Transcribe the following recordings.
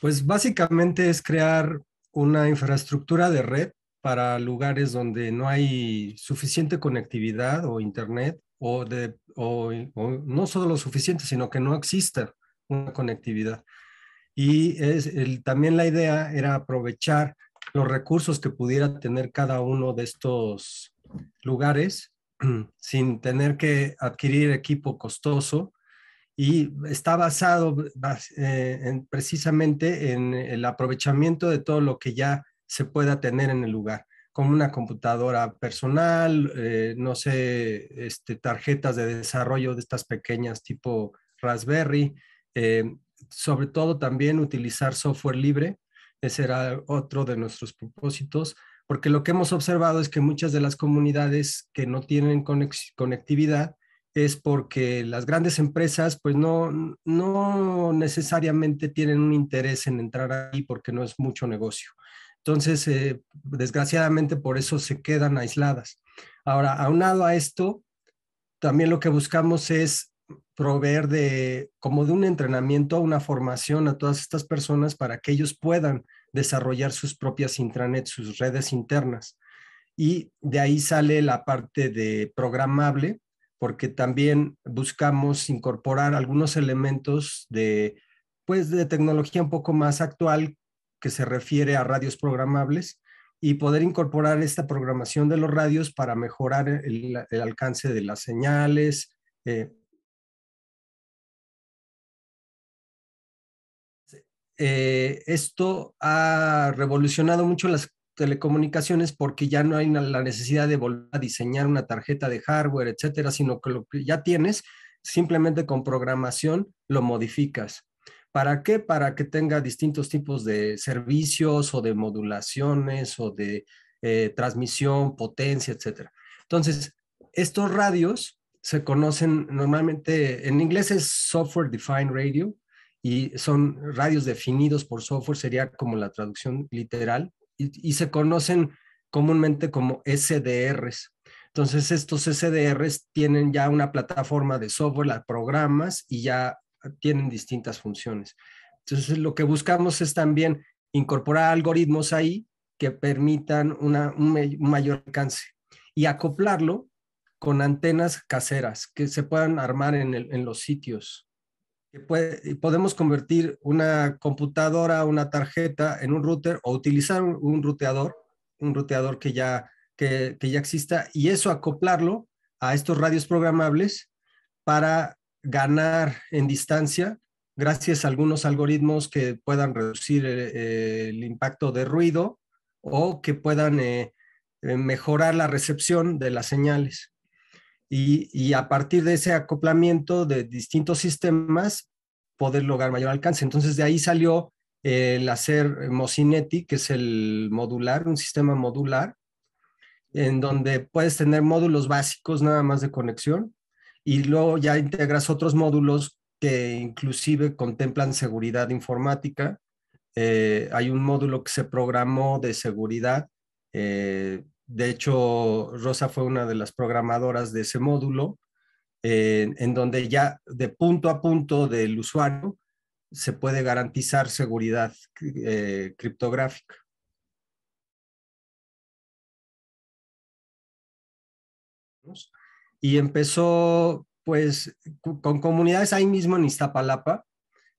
Pues básicamente es crear una infraestructura de red para lugares donde no hay suficiente conectividad o internet o, de, o, no solo lo suficiente, sino que no exista una conectividad. Y es también la idea era aprovechar los recursos que pudiera tener cada uno de estos lugares sin tener que adquirir equipo costoso y está basado eh, precisamente en el aprovechamiento de todo lo que ya se pueda tener en el lugar, como una computadora personal, eh, no sé, este, tarjetas de desarrollo de estas pequeñas tipo Raspberry, eh, sobre todo también utilizar software libre, ese era otro de nuestros propósitos, porque lo que hemos observado es que muchas de las comunidades que no tienen conectividad, es porque las grandes empresas pues no, necesariamente tienen un interés en entrar ahí porque no es mucho negocio. Entonces, eh, desgraciadamente por eso se quedan aisladas. Ahora, aunado a esto, también lo que buscamos es proveer de como de un entrenamiento, una formación a todas estas personas para que ellos puedan desarrollar sus propias intranets, sus redes internas. Y de ahí sale la parte de programable, porque también buscamos incorporar algunos elementos de, pues, de tecnología un poco más actual que se refiere a radios programables y poder incorporar esta programación de los radios para mejorar el, alcance de las señales. Eh, eh, esto ha revolucionado mucho las telecomunicaciones porque ya no hay la necesidad de volver a diseñar una tarjeta de hardware, etcétera, sino que lo que ya tienes, simplemente con programación lo modificas. ¿Para qué? Para que tenga distintos tipos de servicios o de modulaciones o de eh, transmisión, potencia, etcétera. Entonces, estos radios se conocen normalmente, en inglés es software defined radio, y son radios definidos por software, sería como la traducción literal, y, se conocen comúnmente como SDRs. Entonces, estos SDRs tienen ya una plataforma de software, programas y ya tienen distintas funciones. Entonces, lo que buscamos es también incorporar algoritmos ahí que permitan una, un, mayor alcance y acoplarlo con antenas caseras que se puedan armar en los sitios podemos convertir una computadora, una tarjeta en un router o utilizar un, ruteador, un ruteador que ya, que, ya exista y eso acoplarlo a estos radios programables para ganar en distancia gracias a algunos algoritmos que puedan reducir eh, eh, el impacto de ruido o que puedan eh, mejorar la recepción de las señales y, a partir de ese acoplamiento de distintos sistemas poder lograr mayor alcance. Entonces de ahí salió el hacer Mocinetti, que es el modular, un sistema modular, en donde puedes tener módulos básicos nada más de conexión y luego ya integras otros módulos que inclusive contemplan seguridad informática. Eh, hay un módulo que se programó de seguridad eh, de hecho, Rosa fue una de las programadoras de ese módulo, en donde ya de punto a punto del usuario se puede garantizar seguridad eh, criptográfica. Y empezó pues con comunidades ahí mismo en Iztapalapa,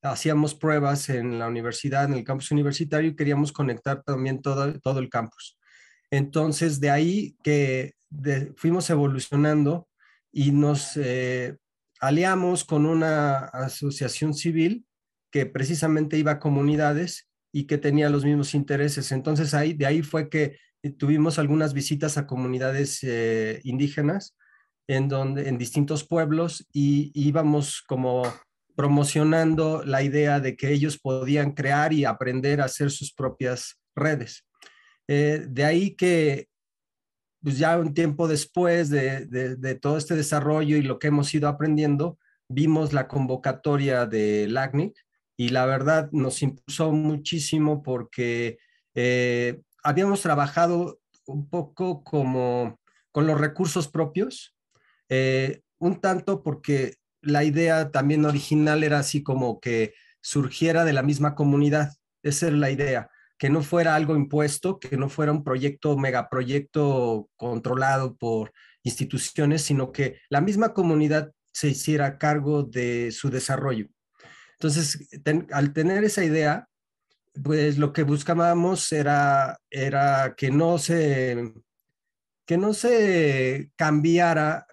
hacíamos pruebas en la universidad, en el campus universitario, y queríamos conectar también todo, todo el campus. Entonces, de ahí que fuimos evolucionando y nos eh, aliamos con una asociación civil que precisamente iba a comunidades y que tenía los mismos intereses. Entonces, ahí, de ahí fue que tuvimos algunas visitas a comunidades eh, indígenas en, distintos pueblos y íbamos como promocionando la idea de que ellos podían crear y aprender a hacer sus propias redes. Eh, de ahí que pues, ya un tiempo después de, todo este desarrollo y lo que hemos ido aprendiendo, vimos la convocatoria de LACNIC y la verdad nos impulsó muchísimo porque eh, habíamos trabajado un poco como con los recursos propios, eh, un tanto porque la idea también original era así como que surgiera de la misma comunidad, esa era la idea que no fuera algo impuesto, que no fuera un proyecto, megaproyecto controlado por instituciones, sino que la misma comunidad se hiciera cargo de su desarrollo. Entonces, al tener esa idea, pues lo que buscábamos era, era que no se que no se cambiara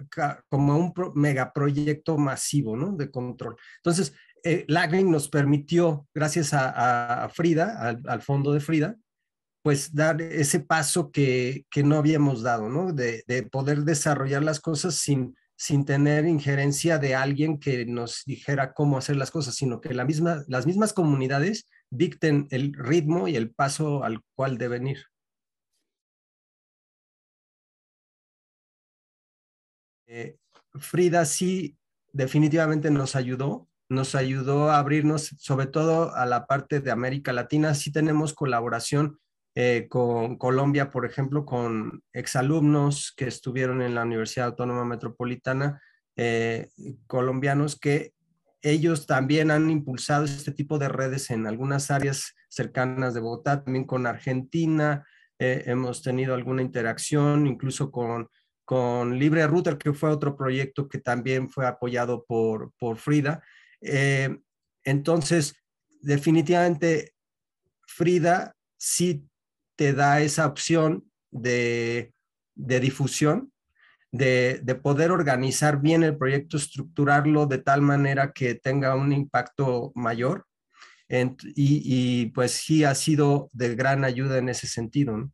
como un megaproyecto masivo, ¿no? De control. Entonces, eh, nos permitió, gracias a, Frida, al, fondo de Frida, pues dar ese paso que, no habíamos dado, ¿no? De, poder desarrollar las cosas sin, sin tener injerencia de alguien que nos dijera cómo hacer las cosas, sino que la misma, las mismas comunidades dicten el ritmo y el paso al cual deben ir. Eh, Frida sí definitivamente nos ayudó nos ayudó a abrirnos, sobre todo a la parte de América Latina. Sí tenemos colaboración eh, con Colombia, por ejemplo, con exalumnos que estuvieron en la Universidad Autónoma Metropolitana, eh, colombianos que ellos también han impulsado este tipo de redes en algunas áreas cercanas de Bogotá, también con Argentina, eh, hemos tenido alguna interacción, incluso con, Libre Router, que fue otro proyecto que también fue apoyado por Frida. Eh, entonces, definitivamente, Frida sí te da esa opción de, difusión, de, poder organizar bien el proyecto, estructurarlo de tal manera que tenga un impacto mayor. y, y, pues sí ha sido de gran ayuda en ese sentido. ¿no?